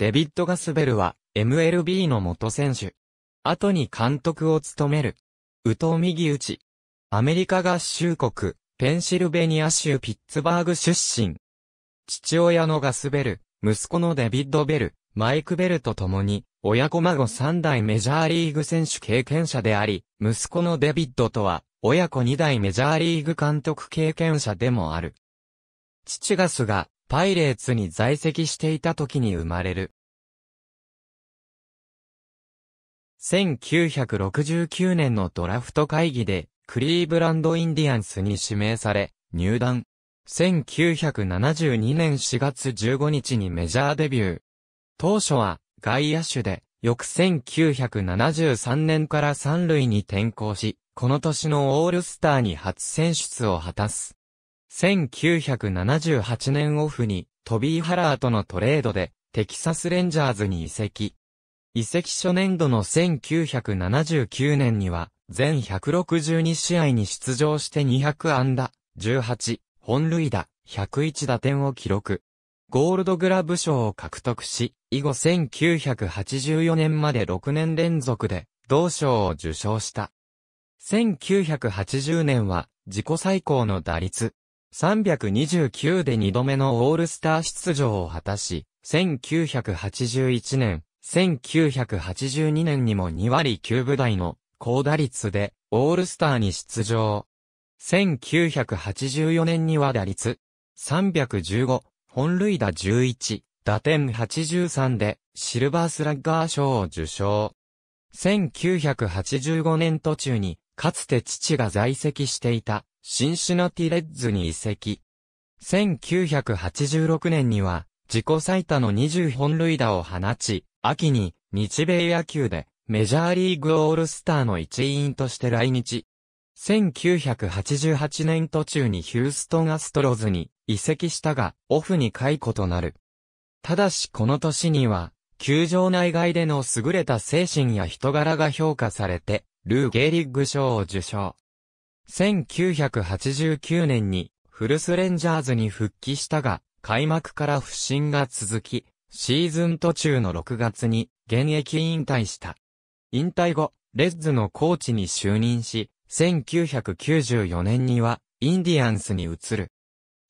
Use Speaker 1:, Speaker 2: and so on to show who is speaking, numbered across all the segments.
Speaker 1: デビッド・ガスベルは MLB の元選手。後に監督を務める。宇藤右打ち。アメリカ合衆国、ペンシルベニア州ピッツバーグ出身。父親のガスベル、息子のデビッド・ベル、マイク・ベルと共に、親子孫3代メジャーリーグ選手経験者であり、息子のデビッドとは、親子2代メジャーリーグ監督経験者でもある。父ガスが、パイレーツに在籍していた時に生まれる。1969年のドラフト会議で、クリーブランドインディアンスに指名され、入団。1972年4月15日にメジャーデビュー。当初は外野手で、翌1973年から三塁に転向し、この年のオールスターに初選出を果たす。1978年オフにトビー・ハラーとのトレードでテキサスレンジャーズに移籍。移籍初年度の1979年には全162試合に出場して200安打、18、本塁打、101打点を記録。ゴールドグラブ賞を獲得し、以後1984年まで6年連続で同賞を受賞した。1980年は自己最高の打率、329で2度目のオールスター出場を果たし、1981年、1982年にも2割9分台の高打率でオールスターに出場。1984年には打率315、本塁打11、打点83でシルバースラッガー賞を受賞。1985年途中にかつて父が在籍していたシンシナティレッズに移籍。1986年には、自己最多の20本塁打を放ち、秋に日米野球でメジャーリーグオールスターの一員として来日。1988年途中にヒューストンアストロズに移籍したが、オフに解雇となる。ただしこの年には、球場内外での優れた精神や人柄が評価されて、ルー・ゲーリッグ賞を受賞。1989年にフルスレンジャーズに復帰したが、開幕から不振が続き、シーズン途中の6月に現役引退した。引退後、レッズのコーチに就任し、1994年にはインディアンスに移る。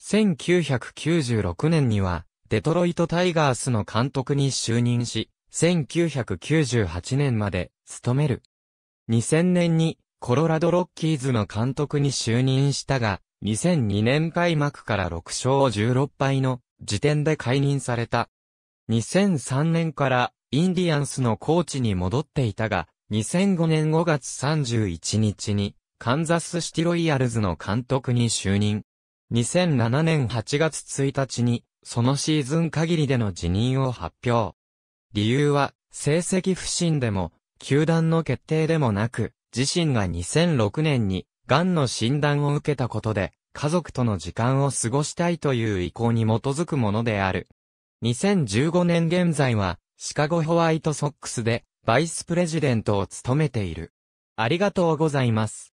Speaker 1: 1996年にはデトロイトタイガースの監督に就任し、1998年まで務める。2000年にコロラドロッキーズの監督に就任したが、2002年開幕から6勝16敗の時点で解任された。2003年からインディアンスのコーチに戻っていたが、2005年5月31日にカンザスシティロイヤルズの監督に就任。2007年8月1日にそのシーズン限りでの辞任を発表。理由は成績不振でも球団の決定でもなく、自身が2006年に、癌の診断を受けたことで、家族との時間を過ごしたいという意向に基づくものである。2015年現在は、シカゴホワイトソックスで、バイスプレジデントを務めている。ありがとうございます。